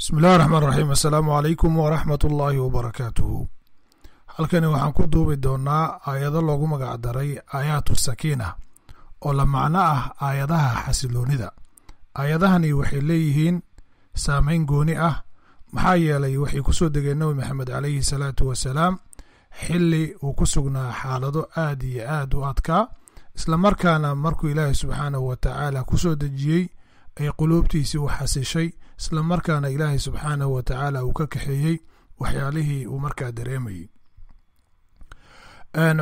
bismi illahi raxmaan raxiim assalaamu calaykum waraxmat ullaahi wabarakaatuhu halkani waxaan ku duubi doonaa aayado loogu magacdaray aayaatu sakiina oo la macno ah aayadaha xasiloonida aayadahani waxay leeyihiin saameyn gooni ah maxaa yeelay waxay ku soo degeen nebi maxamed calayhi salaatu wasalaam xilli uu ku sugnaa xaalado aad iyo aad u adkaa isla markaana markuu ilaahay subxaanahu wa tacaala ku soo dejiyey ay quluubtiisii u xasishay isla markaana ilaahay subxaanahu wa tacaala uu ka kaxeeyey waxyaalihii uu markaa dareemayey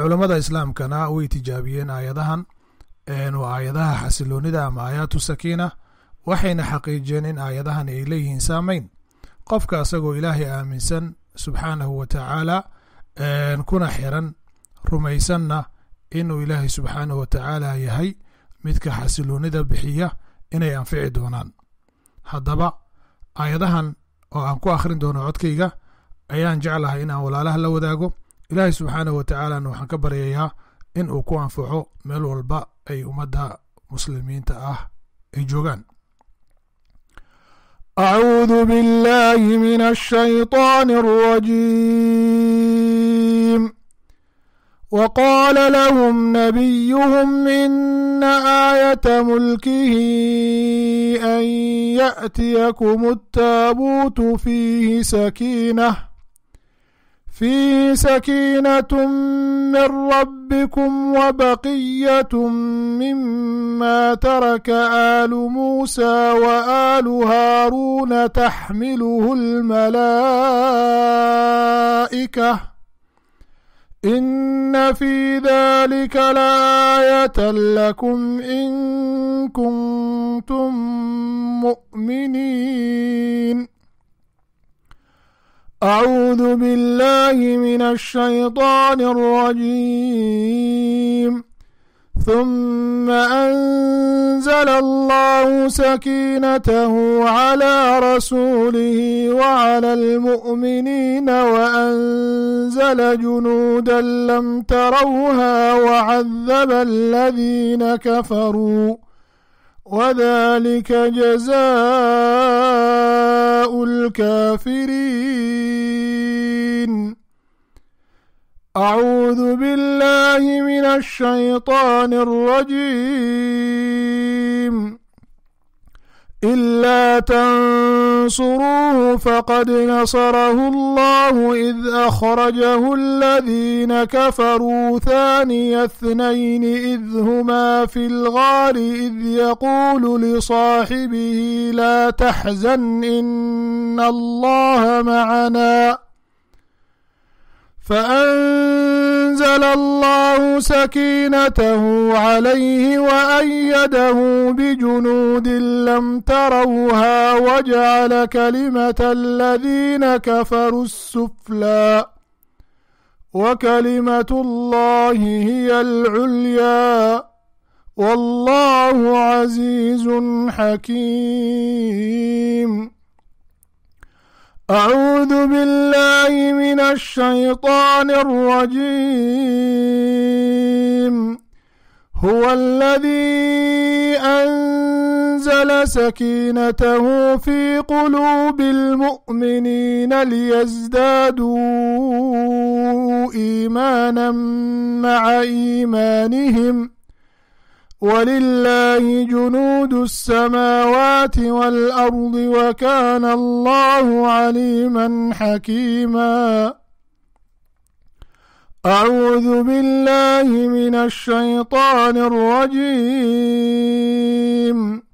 culammada islaamkana way tijaabiyeen aayadahan waa aayadaha xasiloonida ama aayaatu sakiina waxayna xaqiijiyeen in aayadahan ay leeyihiin saameyn qofka asagoo ilaahay aaminsan subxaanahu wa tacaala kuna xiran rumaysanna inuu ilaahay subxaanahu wa yahay midka xasiloonida bixiya inay anfici doonaan haddaba aayadahan oo aan ku akhrin doono codkayga ayaan jeclahay in aan walaalaha la wadaago ilaahay subxaanah wa tacaalana waxaan ka baryayaa in uu ku anfaco meel walba ay ummadda muslimiinta ah ay joogaan أعوذ بالله من الشيطان الرجيم وقال لهم نبيهم إن إن آية ملكه أن يأتيكم التابوت فيه سكينة فيه سكينة من ربكم وبقية مما ترك آل موسى وآل هارون تحمله الملائكة إن في ذلك لآية لكم إن كنتم مؤمنين أعوذ بالله من الشيطان الرجيم ثم أنزل الله سكينته على رسوله وعلى المؤمنين وأنزل أنزل جنودا لم تروها وعذب الذين كفروا وذلك جزاء الكافرين أعوذ بالله من الشيطان الرجيم إلا تنفر ينصروه فقد نصره الله إذ أخرجه الذين كفروا ثاني اثنين إذ هما في الغار إذ يقول لصاحبه لا تحزن إن الله معنا فأنت أنزل الله سكينته عليه وأيده بجنود لم تروها وجعل كلمة الذين كفروا السفلى وكلمة الله هي العليا والله عزيز حكيم أعوذ بالله من الشيطان الرجيم هو الذي أنزل سكينته في قلوب المؤمنين ليزدادوا إيمانا مع إيمانهم ولله جنود السماوات والأرض وكان الله عليما حكيما أعوذ بالله من الشيطان الرجيم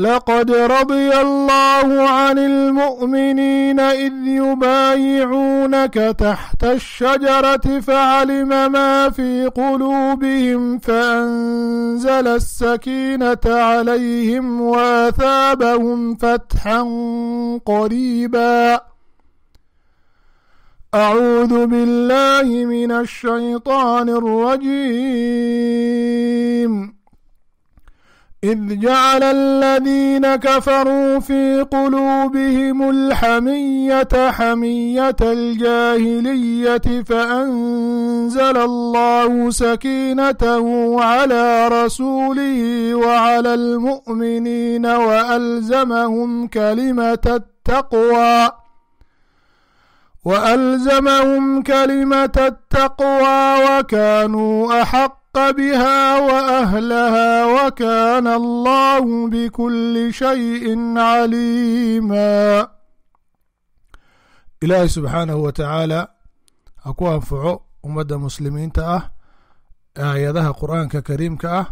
لقد رضي الله عن المؤمنين إذ يبايعونك تحت الشجرة فعلم ما في قلوبهم فأنزل السكينة عليهم وأثابهم فتحا قريبا أعوذ بالله من الشيطان الرجيم إذ جعل الذين كفروا في قلوبهم الحمية حمية الجاهلية فأنزل الله سكينته على رسوله وعلى المؤمنين وألزمهم كلمة التقوى وألزمهم كلمة التقوى وكانوا أحق الحق بها وأهلها وكان الله بكل شيء عليما ilaahay subxaanahu wa tacaala ha ku anfaco ummadda muslimiinta ah aayadaha qur-aanka kariimka ah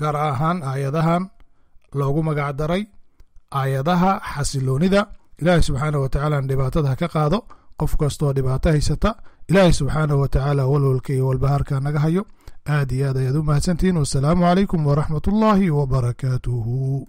gaar ahaan aayadahan loogu magac daray aayadaha xasiloonida ilaahay subxaanahu wa tacaala dhibaatada ha ka qaado qof kastoo dhibaato haysata ilaahay subxaanahu wa tacaala walwalka iyo walbahaarka naga hayo aad iyo aad ayaad u mahadsantihiin wasalaamu calaykum waraxmat ullaahi